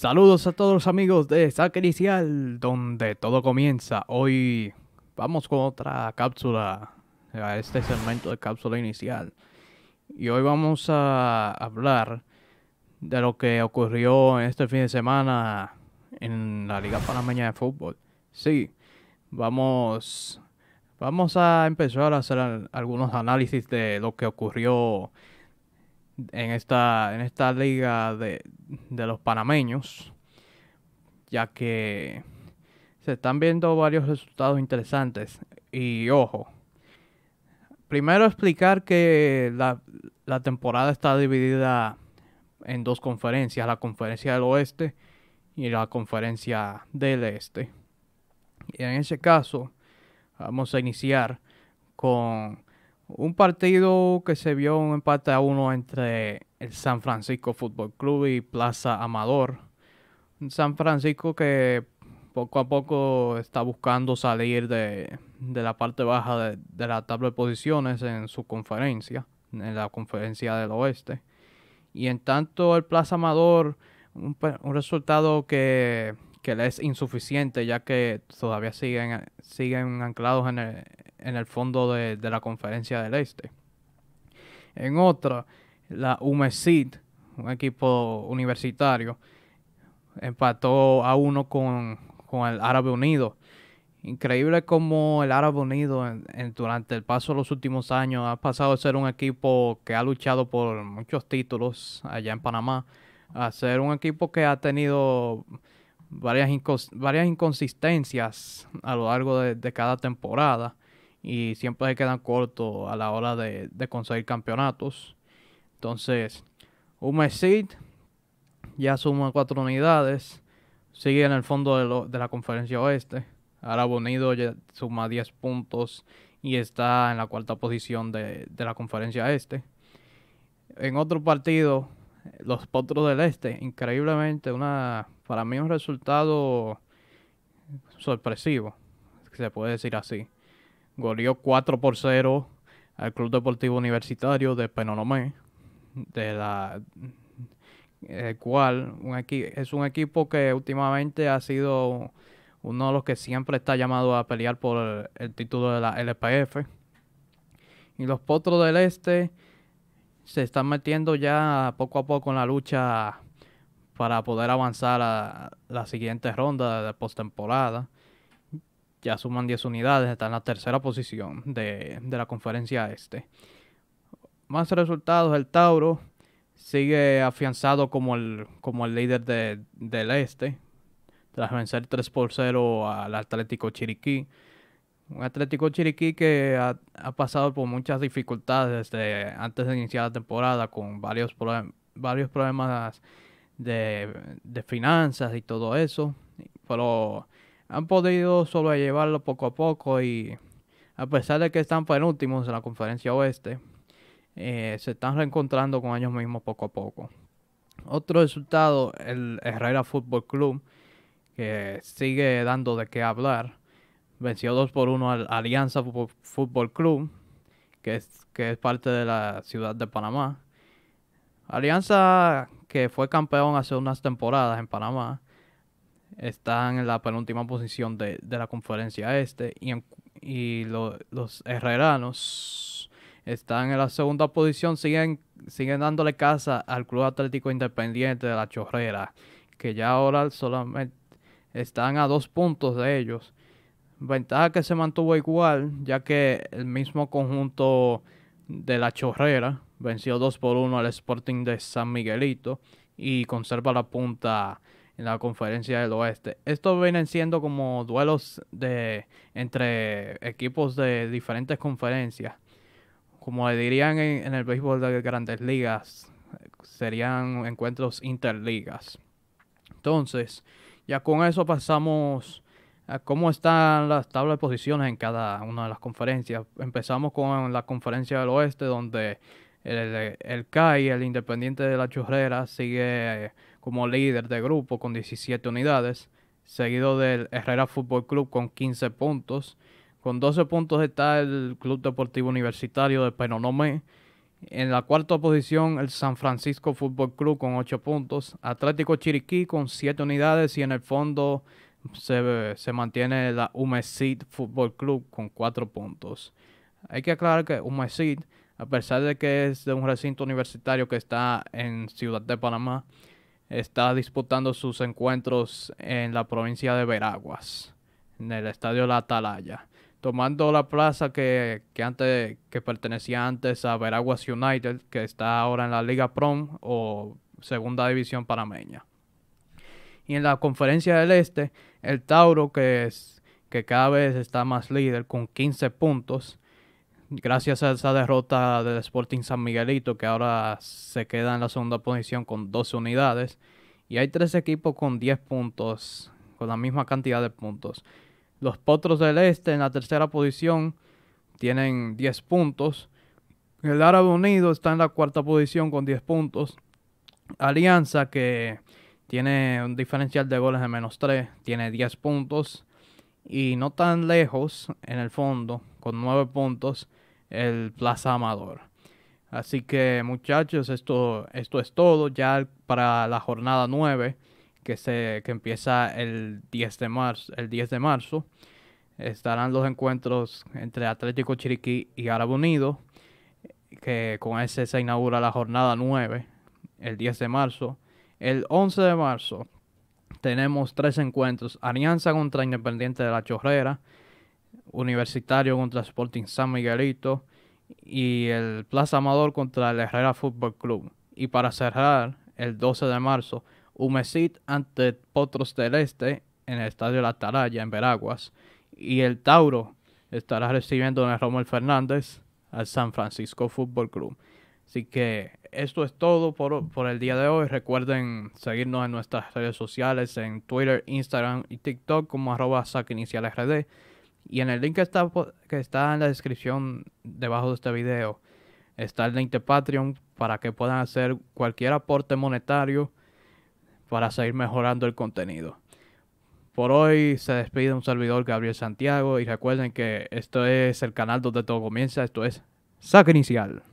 Saludos a todos los amigos de SAC Inicial, donde todo comienza. Hoy vamos con otra cápsula, a este segmento de cápsula inicial. Y hoy vamos a hablar de lo que ocurrió en este fin de semana en la Liga Panameña de Fútbol. Sí, vamos, vamos a empezar a hacer algunos análisis de lo que ocurrió en esta, en esta liga de, los panameños, ya que se están viendo varios resultados interesantes. Y ojo, primero explicar que la, la temporada está dividida en dos conferencias, la conferencia del oeste y la conferencia del este. Y en ese caso, vamos a iniciar con un partido que se vio un empate a uno entre el San Francisco Fútbol Club y Plaza Amador. San Francisco que poco a poco está buscando salir de, la parte baja de, la tabla de posiciones en su conferencia, en la conferencia del oeste. Y en tanto el Plaza Amador, un, resultado que, le es insuficiente ya que todavía siguen, siguen anclados en el, en el fondo de, la conferencia del este. En otra, la UMESID, un equipo universitario, empató a uno con, el Árabe Unido. Increíble como el Árabe Unido durante el paso de los últimos años ha pasado de ser un equipo que ha luchado por muchos títulos allá en Panamá a ser un equipo que ha tenido varias, varias inconsistencias a lo largo de cada temporada y siempre se quedan cortos a la hora de, conseguir campeonatos. Entonces, Umesid ya suma cuatro unidades, sigue en el fondo de, la conferencia oeste. Ahora Unido ya suma diez puntos y está en la cuarta posición de, la conferencia este. En otro partido, los Potros del Este, increíblemente, una para mí un resultado sorpresivo, se puede decir así. Golió 4 por 0 al Club Deportivo Universitario de Penonomé, de la el cual un es un equipo que últimamente ha sido uno de los que siempre está llamado a pelear por el, el título de la LPF. Y los Potros del Este se están metiendo ya poco a poco en la lucha para poder avanzar a la siguiente ronda de postemporada ya suman 10 unidades, está en la tercera posición de, la conferencia este. Más resultados, el Tauro sigue afianzado como el, como el líder del este, tras vencer 3 por 0 al Atlético Chiriquí. Un Atlético Chiriquí que ha, pasado por muchas dificultades desde antes de iniciar la temporada con varios, varios problemas de, de finanzas y todo eso. Pero han podido sobrellevarlo poco a poco y a pesar de que están penúltimos en la conferencia oeste, eh, se están reencontrando con ellos mismos poco a poco. Otro resultado, el Herrera Fútbol Club, que sigue dando de qué hablar, venció 2 por 1 al Alianza Fútbol Club, que es, que es parte de la ciudad de Panamá. Alianza que fue campeón hace unas temporadas en Panamá, están en la penúltima posición de, la conferencia este y, los herreranos están en la segunda posición, siguen, siguen dándole casa al Club Atlético Independiente de la Chorrera, que ya ahora solamente están a dos puntos de ellos. Ventaja que se mantuvo igual, ya que el mismo conjunto de la Chorrera venció 2 por 1 al Sporting de San Miguelito y conserva la punta en la conferencia del oeste. estos vienen siendo como duelos de entre equipos de diferentes conferencias. Como le dirían en, el béisbol de grandes ligas, serían encuentros interligas. Entonces, ya con eso pasamos a cómo están las tablas de posiciones en cada una de las conferencias. Empezamos con la conferencia del oeste, donde el, el CAI, el Independiente de la churrera sigue como líder de grupo con 17 unidades, seguido del Herrera Fútbol Club con 15 puntos. Con 12 puntos está el Club Deportivo Universitario de Penonomé. En la cuarta posición, el San Francisco Fútbol Club con 8 puntos. Atlético Chiriquí con 7 unidades. Y en el fondo se, se mantiene la Umesid Fútbol Club con 4 puntos. Hay que aclarar que Umesid, a pesar de que es de un recinto universitario que está en Ciudad de Panamá, está disputando sus encuentros en la provincia de Veraguas, en el estadio La Atalaya, tomando la plaza que, antes, que pertenecía antes a Veraguas United, que está ahora en la Liga Prom o Segunda División Panameña. Y en la Conferencia del Este, el Tauro, que, es, que cada vez está más líder con 15 puntos, gracias a esa derrota del Sporting San Miguelito, que ahora se queda en la segunda posición con 12 unidades. Y hay tres equipos con 10 puntos, con la misma cantidad de puntos. Los Potros del Este en la tercera posición tienen 10 puntos. El Árabe Unido está en la cuarta posición con 10 puntos. Alianza, que tiene un diferencial de goles de menos 3, tiene 10 puntos y no tan lejos en el fondo, con nueve puntos, el Plaza Amador. Así que muchachos, esto, esto es todo ya para la jornada 9 que, se, que empieza el 10 de marzo. El 10 de marzo estarán los encuentros entre Atlético Chiriquí y Árabe Unido, que con ese se inaugura la jornada 9 el 10 de marzo. El 11 de marzo tenemos tres encuentros. Alianza contra Independiente de la Chorrera, Universitario contra Sporting San Miguelito y el Plaza Amador contra el Herrera Fútbol Club. Y para cerrar, el 12 de marzo, Humesit ante Potros del Este en el Estadio La Atalaya en Veraguas. Y el Tauro estará recibiendo a el Fernández al San Francisco Fútbol Club. Así que esto es todo por, el día de hoy. Recuerden seguirnos en nuestras redes sociales, en Twitter, Instagram y TikTok como arroba Y en el link que está, que está en la descripción debajo de este video está el link de Patreon para que puedan hacer cualquier aporte monetario para seguir mejorando el contenido. Por hoy se despide un servidor Gabriel Santiago y recuerden que esto es el canal donde todo comienza, esto es SACInicial. Inicial.